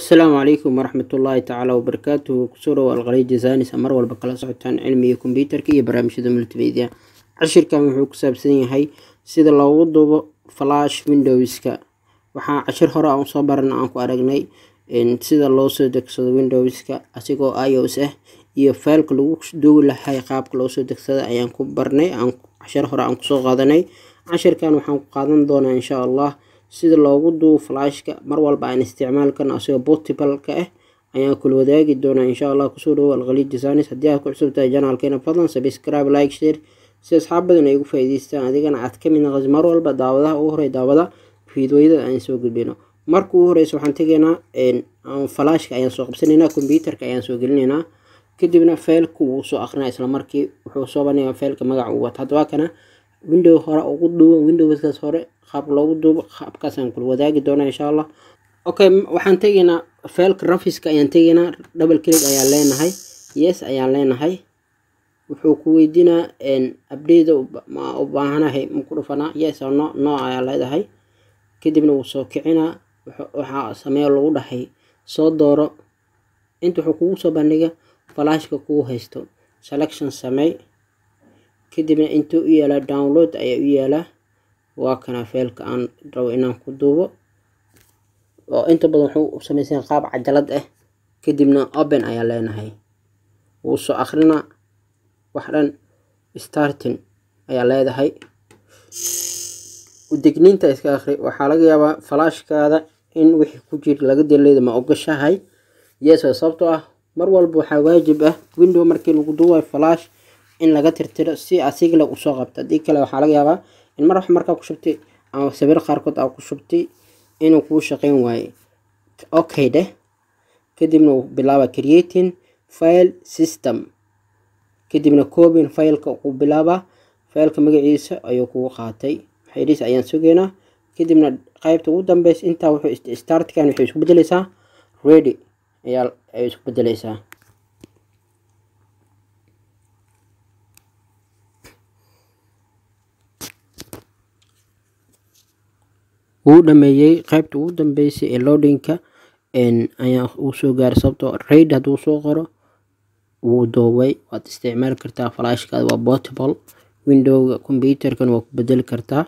assalaamu calaykum waraxmatullaahi tacaala wabarakaatuhu kusoo dhowo alqalay jasanis mar walba kala socotaan cilmiga kombyuutarka iyo barnaamijyada multimedia cashirkan wuxuu ku saabsan yahay sida loogu dubo flash windowska waxaa cashir hore aan soo barana aan ku aragnay sida loosoo degsado windowska asigoo i o s ah iyo faylka lagu duwi lahay qaabka loosoo degsada ayaan ku barnay cashir hore aan kusoo qaadanay cashirkan waxaan ku qaadan doonaa insha allah sida loogu duubo flaashka mar walba aan isticmaalkan asigoo botibalka ah ayaan kula wadaagi doonaa insha allah kusoo dhawow alkhaliid designs haddii aad ku cusub tahay janaalkeena fadlan subscribe like share si asxaab badan ay ugu faa'iidaystaan adigana aad ka mid naqas mar walba daawadaha ugu horey daawada fiidweyada aan soo gudbino marka ugu horeysa waxaan tegaynaa falaashka ayaan soo qabsanaynaa kombyuutarka ayaan soo gelinaynaa kadibna faylka wuu soo akhrina isla markii wuxuu soo bandhigaa faylka magaca uu wata haddaba kana window hore ugu duuban windowskaas hore qaab loogu duubo qaabkaasaan kula wadaagi doonaa insha allah okay waxaan tegaynaa failka rafiska ayaan tegaynaa double clik ayaan leenahay yes ayaan leenahay wuxuu ku weydiinaa update ma u baahanahay muku dhufanaa yes or no no ayaa leedahay kadibna wuu soo kicinaa waxaa sameeya lagu dhahay soo dooro inta wuxuu kugu soo bandhiga falaashka kugu haysto selection samey kadibna intuu u yeelaa download ayaa u yeelaa waa kana feelka aan rabo inaan ku duubo oo inta badan wuxuu u samaysan qaab cajalad ah kadibna open ayaa leenahay wuu soo akrinaa wax dhan starting ayaa leedahay udegniinta iska akhri waxaa laga yaabaa falaashkaada in wixii ku jir laga daleeda ma ogashahay yeesoo sababtoo ah mar walba waxaa waajib ah window markii lagu duubayo falaash in laga tirtiro si asigla usoo qabta qabto kale waxaa laga yaabaa in mar wax markaa ku shubtay ama sawir qaarkood aa ku shubtay inuu kuu shaqeyn waaye okay dheh kadibna uu bilaaba creating file system kadibna cobin filka kuu bilaaba fileka magaciisa ayuu kugu qaatay maxaydiis ayaan sugeynaa kadibna qaybta ugu dambeysa intaa wuxuu startkan waxay isku bedeleysaa ready ayaa ay isku bedeleysaa wuu dhameeyey qaybta ugu dambeysay ee loadinka ayaa uu soo gaaray sababtoo ah raid haduu soo qoro wuu doobay waad isticmaali kartaa flashkaada waa portable windowga combyuterkan waa ku bedeli kartaa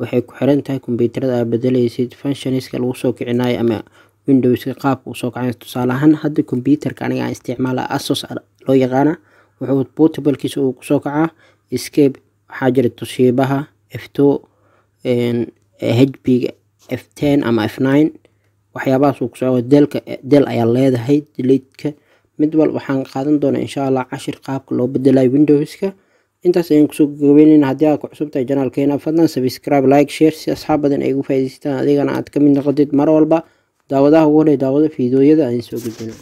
waxay ku xiran tahay combyuterada aa bedelaysid functionska lagu soo kicinayo ama windowska qaabka usoo kacay tusaale ahaan hadda combyuterka aniga aan isticmaala asos loo yaqaana wuxuu portablekiisa uu kusoo kacaa scape waxaa jira tushiibaha efto hbga f ten ama f nine waxyaabahaasuu kusoo delka del ayaa leedahay delateka mid wal waxaan qaadan doonaa insha allah cashir qaabka loo bedelayo windowska intaas ayaan kusoo gabagabeynayn haddii aad ku cusub tahay janaalkeena fadlan sabscribe like share si asxaab badan ay ugu faa'idaystaan adigana aad ka mid noqotid mar walba daawadaha ugu horey daawado fiidooyada aan soo gudbino